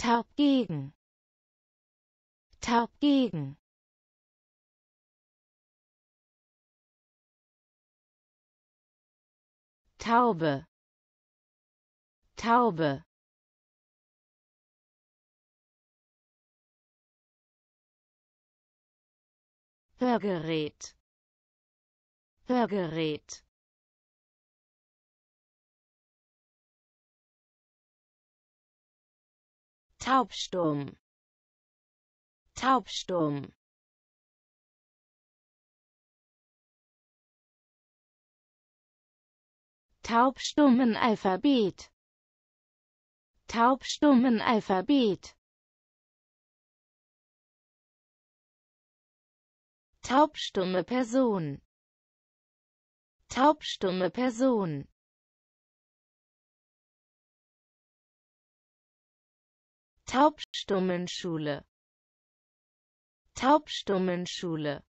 Taub gegen. Taub gegen. Taube. Taube. Hörgerät. Hörgerät. Taubsturm Taubsturm taubstummen Alphabet taubstummen Alphabet taubstumme Person taubstumme Person Taubstummenschule Taubstummenschule